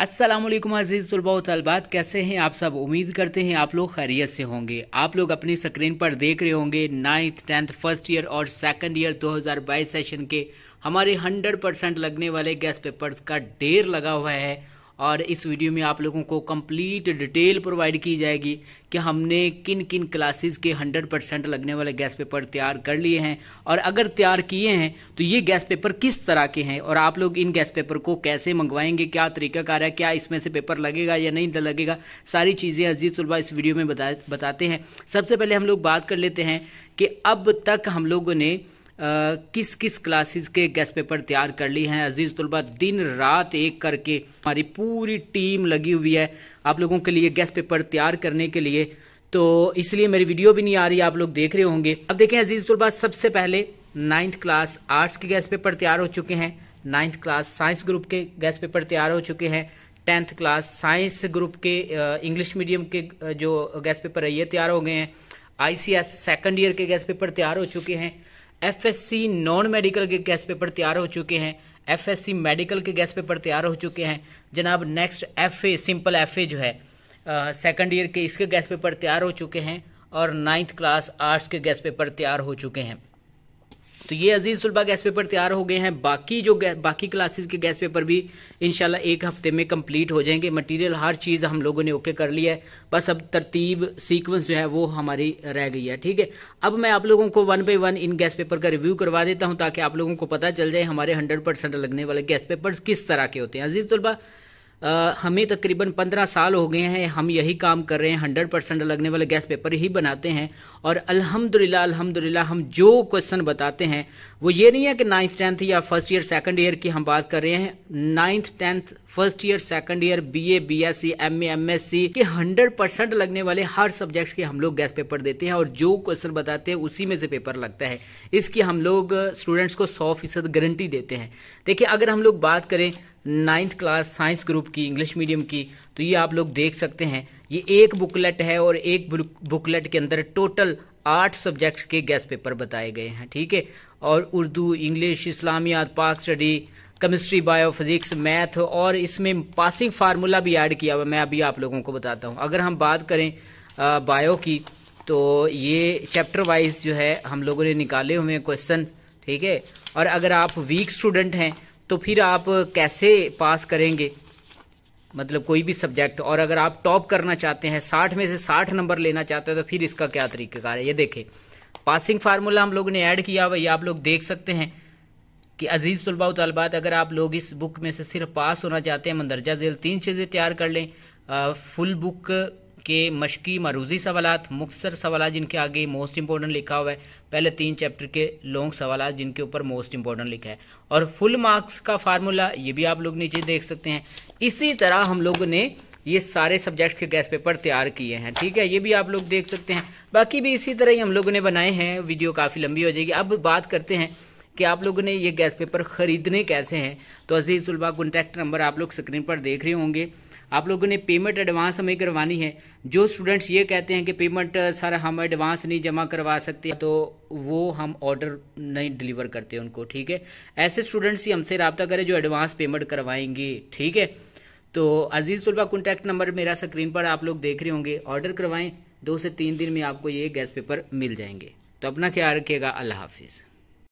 असलम अजीज़ तलबात कैसे हैं आप सब उम्मीद करते हैं आप लोग खैरियत से होंगे आप लोग अपनी स्क्रीन पर देख रहे होंगे नाइन्थ टेंथ फर्स्ट ईयर और सेकंड ईयर 2022 सेशन के हमारे 100 परसेंट लगने वाले गैस पेपर्स का ढेर लगा हुआ है और इस वीडियो में आप लोगों को कंप्लीट डिटेल प्रोवाइड की जाएगी कि हमने किन किन क्लासेस के 100 परसेंट लगने वाले गैस पेपर तैयार कर लिए हैं और अगर तैयार किए हैं तो ये गैस पेपर किस तरह के हैं और आप लोग इन गैस पेपर को कैसे मंगवाएंगे क्या तरीका कार है क्या इसमें से पेपर लगेगा या नहीं लगेगा सारी चीज़ें अजीत सुलभा इस वीडियो में बता बताते हैं सबसे पहले हम लोग बात कर लेते हैं कि अब तक हम लोगों ने किस किस क्लासेस के गेस्ट पेपर तैयार कर लिए हैं अजीज़ तलबा दिन रात एक करके हमारी पूरी टीम लगी हुई है आप लोगों के लिए गेस्ट पेपर तैयार करने के लिए तो इसलिए मेरी वीडियो भी नहीं आ रही आप लोग देख रहे होंगे अब देखें अजीज़ तलबा सबसे पहले नाइन्थ क्लास आर्ट्स के गेस्ट पेपर तैयार हो चुके हैं नाइन्थ क्लास साइंस ग्रुप के गेस्ट पेपर तैयार हो चुके हैं टेंथ क्लास साइंस ग्रुप के इंग्लिश मीडियम के जो गैस पेपर है ये तैयार हो गए हैं आईसीएस सेकंड ईयर के गैस पेपर तैयार हो चुके हैं एफएससी नॉन मेडिकल के गैस पेपर तैयार हो चुके हैं एफएससी मेडिकल के गैस पेपर तैयार हो चुके हैं जनाब नेक्स्ट एफ सिंपल एफ जो है सेकंड ईयर के इसके गैस पेपर तैयार हो चुके हैं और नाइन्थ क्लास आर्ट्स के गैस पेपर तैयार हो चुके हैं तो ये अजीज़ तलबा गैस पेपर तैयार हो गए हैं बाकी जो बाकी क्लासेस के गैस पेपर भी इनशाला एक हफ्ते में कंप्लीट हो जाएंगे मटेरियल हर चीज़ हम लोगों ने ओके कर लिया है बस अब तरतीब सीक्वेंस जो है वो हमारी रह गई है ठीक है अब मैं आप लोगों को वन बाई वन इन गैस पेपर का रिव्यू करवा देता हूं ताकि आप लोगों को पता चल जाए हमारे हंड्रेड लगने वाले गैस पेपर किस तरह के होते हैं अजीज़ तलबा आ, हमें तकरीबन पंद्रह साल हो गए हैं हम यही काम कर रहे हैं हंड्रेड परसेंट लगने वाले गैस पेपर ही बनाते हैं और अल्हम्दुलिल्लाह अल्हम्दुलिल्लाह हम जो क्वेश्चन बताते हैं वो ये नहीं है कि नाइन्थ टेंथ या फर्स्ट ईयर सेकंड ईयर की हम बात कर रहे हैं ninth tenth first year second year BA BSc MA MSc के हंड्रेड परसेंट लगने वाले हर सब्जेक्ट के हम लोग गैस पेपर देते हैं और जो क्वेश्चन बताते हैं उसी में से पेपर लगता है इसकी हम लोग स्टूडेंट्स को सौ फीसद गारंटी देते हैं देखिए अगर हम लोग बात करें नाइन्थ क्लास साइंस ग्रुप की इंग्लिश मीडियम की तो ये आप लोग देख सकते हैं ये एक बुकलेट है और एक बुकलेट के अंदर टोटल आठ सब्जेक्ट के गैस पेपर बताए गए हैं ठीक है और उर्दू इंग्लिश इस्लामियात Pak study chemistry bio physics math और इसमें पासिंग फार्मूला भी ऐड किया हुआ मैं अभी आप लोगों को बताता हूँ अगर हम बात करें आ, बायो की तो ये चैप्टर वाइज जो है हम लोगों ने निकाले हुए हैं क्वेश्चन ठीक है और अगर आप वीक स्टूडेंट हैं तो फिर आप कैसे पास करेंगे मतलब कोई भी सब्जेक्ट और अगर आप टॉप करना चाहते हैं साठ में से साठ नंबर लेना चाहते हैं तो फिर इसका क्या तरीक़ाकार है ये देखें पासिंग फार्मूला हम लोग ने ऐड किया हुआ ये आप लोग देख सकते हैं कि अजीज़ तलबा तलबात अगर आप लोग इस बुक में से सिर्फ पास होना चाहते हैं मंदरजा झेल तीन चीज़ें तैयार कर लें फुल बुक के मशकी मरूजी सवाल मुख्तर सवाल जिनके आगे मोस्ट इंपॉर्टेंट लिखा हुआ है पहले तीन चैप्टर के लॉन्ग सवाल जिनके ऊपर मोस्ट इंपॉर्टेंट लिखा है और फुल मार्क्स का फार्मूला ये भी आप लोग नीचे देख सकते हैं इसी तरह हम लोगों ने ये सारे सब्जेक्ट के गैस पेपर तैयार किए हैं ठीक है ये भी आप लोग देख सकते हैं बाकी भी इसी तरह ही हम लोगों ने बनाए हैं वीडियो काफ़ी लंबी हो जाएगी अब बात करते हैं कि आप लोगों ने ये गैस पेपर खरीदने कैसे हैं तो अजीज़ उलबा कॉन्टैक्ट नंबर आप लोग स्क्रीन पर देख रहे होंगे आप लोगों ने पेमेंट एडवांस हमें करवानी है जो स्टूडेंट्स ये कहते हैं कि पेमेंट सर हम एडवांस नहीं जमा करवा सकते तो वो हम ऑर्डर नहीं डिलीवर करते उनको ठीक है ऐसे स्टूडेंट्स ही हमसे रबता करें जो एडवांस पेमेंट करवाएंगे ठीक है तो अजीज़ तलबा कॉन्टैक्ट नंबर मेरा स्क्रीन पर आप लोग देख रहे होंगे ऑर्डर करवाएं दो से तीन दिन में आपको ये गैस पेपर मिल जाएंगे तो अपना ख्याल रखिएगा अल्लाह हाफिज़